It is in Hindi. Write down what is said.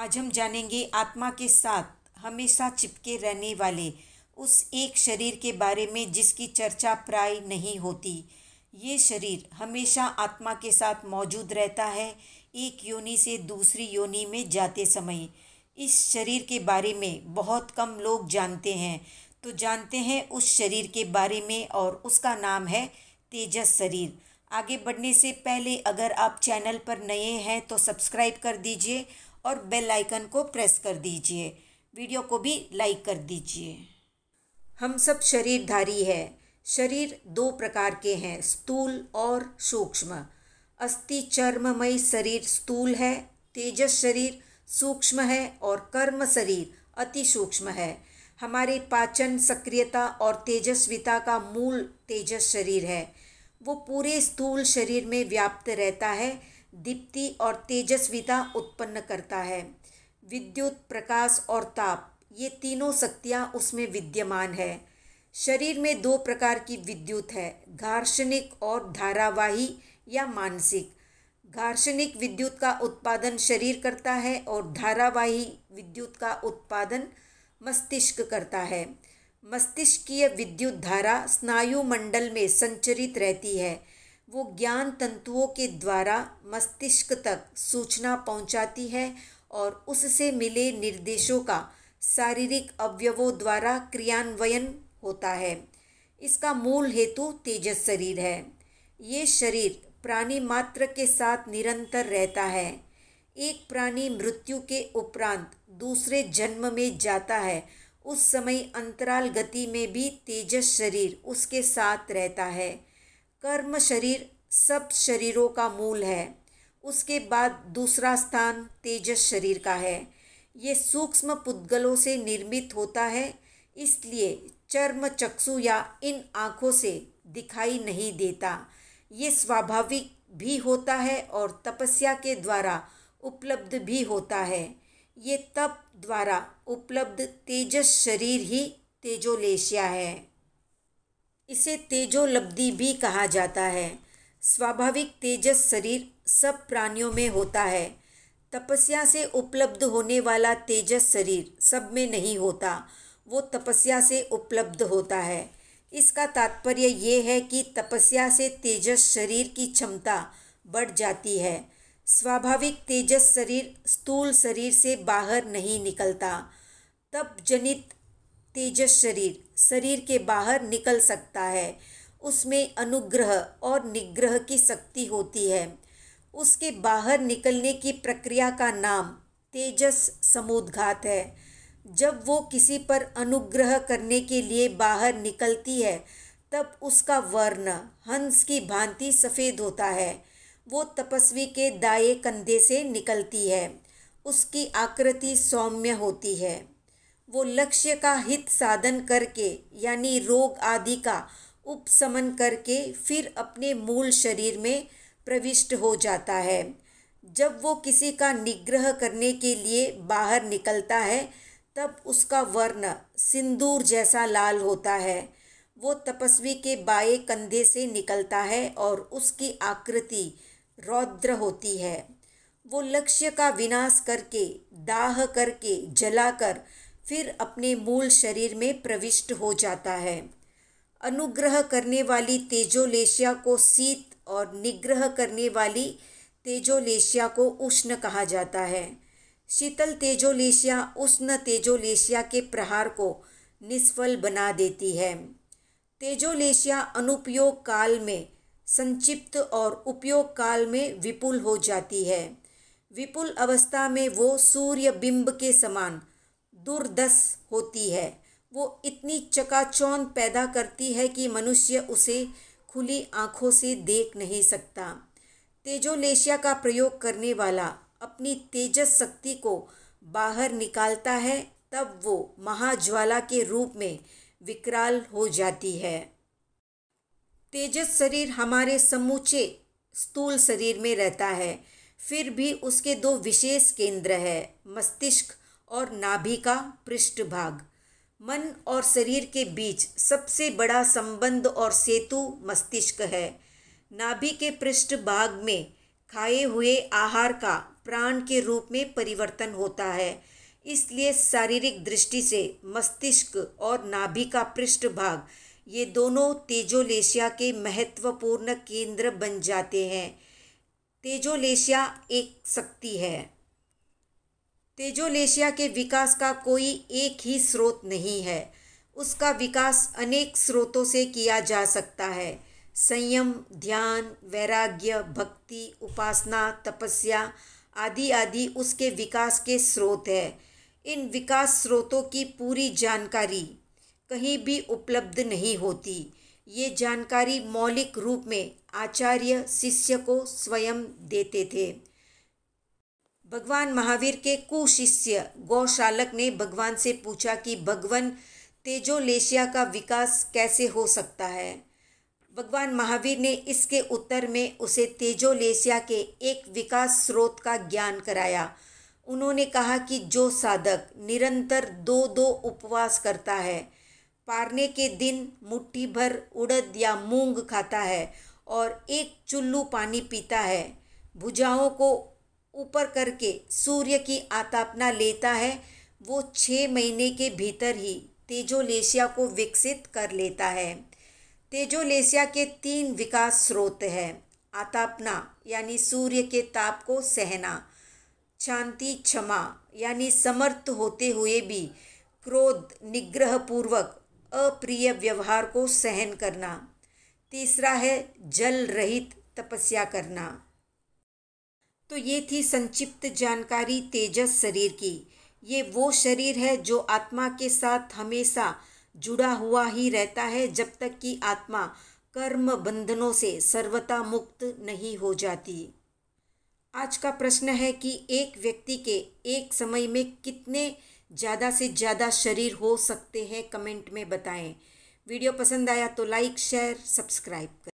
आज हम जानेंगे आत्मा के साथ हमेशा चिपके रहने वाले उस एक शरीर के बारे में जिसकी चर्चा प्राय नहीं होती ये शरीर हमेशा आत्मा के साथ मौजूद रहता है एक योनि से दूसरी योनि में जाते समय इस शरीर के बारे में बहुत कम लोग जानते हैं तो जानते हैं उस शरीर के बारे में और उसका नाम है तेजस शरीर आगे बढ़ने से पहले अगर आप चैनल पर नए हैं तो सब्सक्राइब कर दीजिए और बेल आइकन को प्रेस कर दीजिए वीडियो को भी लाइक कर दीजिए हम सब शरीरधारी है शरीर दो प्रकार के हैं स्थूल और सूक्ष्म अस्थि चर्ममय शरीर स्थूल है तेजस शरीर सूक्ष्म है और कर्म शरीर अति सूक्ष्म है हमारे पाचन सक्रियता और तेजस्विता का मूल तेजस शरीर है वो पूरे स्थूल शरीर में व्याप्त रहता है दीप्ति और तेजस्विता उत्पन्न करता है विद्युत प्रकाश और ताप ये तीनों शक्तियाँ उसमें विद्यमान है शरीर में दो प्रकार की विद्युत है घार्षणिक और धारावाही या मानसिक घार्षणिक विद्युत का उत्पादन शरीर करता है और धारावाही विद्युत का उत्पादन मस्तिष्क करता है मस्तिष्कीय विद्युत धारा स्नायुमंडल में संचरित रहती है वो ज्ञान तंतुओं के द्वारा मस्तिष्क तक सूचना पहुंचाती है और उससे मिले निर्देशों का शारीरिक अवयवों द्वारा क्रियान्वयन होता है इसका मूल हेतु तेजस शरीर है ये शरीर प्राणी मात्र के साथ निरंतर रहता है एक प्राणी मृत्यु के उपरांत दूसरे जन्म में जाता है उस समय अंतराल गति में भी तेजस शरीर उसके साथ रहता है कर्म शरीर सब शरीरों का मूल है उसके बाद दूसरा स्थान तेजस शरीर का है ये सूक्ष्म पुद्गलों से निर्मित होता है इसलिए चर्म चक्षु या इन आँखों से दिखाई नहीं देता ये स्वाभाविक भी होता है और तपस्या के द्वारा उपलब्ध भी होता है ये तप द्वारा उपलब्ध तेजस शरीर ही तेजोलेशिया है इसे तेजोलब्धि भी कहा जाता है स्वाभाविक तेजस शरीर सब प्राणियों में होता है तपस्या से उपलब्ध होने वाला तेजस शरीर सब में नहीं होता वो तपस्या से उपलब्ध होता है इसका तात्पर्य ये है कि तपस्या से तेजस शरीर की क्षमता बढ़ जाती है स्वाभाविक तेजस शरीर स्थूल शरीर से बाहर नहीं निकलता तप जनित तेजस शरीर शरीर के बाहर निकल सकता है उसमें अनुग्रह और निग्रह की शक्ति होती है उसके बाहर निकलने की प्रक्रिया का नाम तेजस समोदघात है जब वो किसी पर अनुग्रह करने के लिए बाहर निकलती है तब उसका वर्ण हंस की भांति सफ़ेद होता है वो तपस्वी के दाए कंधे से निकलती है उसकी आकृति सौम्य होती है वो लक्ष्य का हित साधन करके यानी रोग आदि का उपशमन करके फिर अपने मूल शरीर में प्रविष्ट हो जाता है जब वो किसी का निग्रह करने के लिए बाहर निकलता है तब उसका वर्ण सिंदूर जैसा लाल होता है वो तपस्वी के बाएं कंधे से निकलता है और उसकी आकृति रौद्र होती है वो लक्ष्य का विनाश करके दाह करके जलाकर फिर अपने मूल शरीर में प्रविष्ट हो जाता है अनुग्रह करने वाली तेजोलेशिया को शीत और निग्रह करने वाली तेजोलेशिया को उष्ण कहा जाता है शीतल तेजोलेशिया उष्ण तेजोलेशिया के प्रहार को निष्फल बना देती है तेजोलेशिया अनुपयोग काल में संक्षिप्त और उपयोग काल में विपुल हो जाती है विपुल अवस्था में वो सूर्य बिंब के समान दुर्दस होती है वो इतनी चकाचौंध पैदा करती है कि मनुष्य उसे खुली आँखों से देख नहीं सकता तेजोलेशिया का प्रयोग करने वाला अपनी तेजस शक्ति को बाहर निकालता है तब वो महाज्वाला के रूप में विकराल हो जाती है तेजस शरीर हमारे समूचे स्थूल शरीर में रहता है फिर भी उसके दो विशेष केंद्र है मस्तिष्क और नाभि का पृष्ठभाग मन और शरीर के बीच सबसे बड़ा संबंध और सेतु मस्तिष्क है नाभि के पृष्ठभाग में खाए हुए आहार का प्राण के रूप में परिवर्तन होता है इसलिए शारीरिक दृष्टि से मस्तिष्क और नाभि का पृष्ठभाग ये दोनों तेजोलेशिया के महत्वपूर्ण केंद्र बन जाते हैं तेजोलेशिया एक शक्ति है तेजोलेशिया के विकास का कोई एक ही स्रोत नहीं है उसका विकास अनेक स्रोतों से किया जा सकता है संयम ध्यान वैराग्य भक्ति उपासना तपस्या आदि आदि उसके विकास के स्रोत है इन विकास स्रोतों की पूरी जानकारी कहीं भी उपलब्ध नहीं होती ये जानकारी मौलिक रूप में आचार्य शिष्य को स्वयं देते थे भगवान महावीर के कुशिष्य गौशालक ने भगवान से पूछा कि भगवान तेजोलेशिया का विकास कैसे हो सकता है भगवान महावीर ने इसके उत्तर में उसे तेजोलेशिया के एक विकास स्रोत का ज्ञान कराया उन्होंने कहा कि जो साधक निरंतर दो दो उपवास करता है पारने के दिन मुट्ठी भर उड़द या मूंग खाता है और एक चुल्लू पानी पीता है भुजाओं को ऊपर करके सूर्य की आतापना लेता है वो छः महीने के भीतर ही तेजोलेशिया को विकसित कर लेता है तेजोलेशिया के तीन विकास स्रोत हैं आतापना यानी सूर्य के ताप को सहना शांति क्षमा यानी समर्थ होते हुए भी क्रोध निग्रह पूर्वक अप्रिय व्यवहार को सहन करना तीसरा है जल रहित तपस्या करना तो ये थी संक्षिप्त जानकारी तेजस शरीर की ये वो शरीर है जो आत्मा के साथ हमेशा जुड़ा हुआ ही रहता है जब तक कि आत्मा कर्म बंधनों से सर्वता मुक्त नहीं हो जाती आज का प्रश्न है कि एक व्यक्ति के एक समय में कितने ज़्यादा से ज़्यादा शरीर हो सकते हैं कमेंट में बताएं वीडियो पसंद आया तो लाइक शेयर सब्सक्राइब करें